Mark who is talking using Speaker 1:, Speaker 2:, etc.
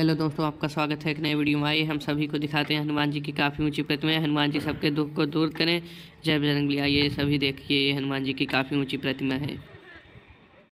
Speaker 1: hello दोस्तों आपका स्वागत है एक नए वीडियो में आइए हम सभी को दिखाते हैं हनुमान जी की काफ़ी ऊंची प्रतिमा है हनुमान जी सबके दुख को दूर करें जय बजरंगली आइए सभी देखिए ये हनुमान जी की काफ़ी ऊंची प्रतिमा
Speaker 2: है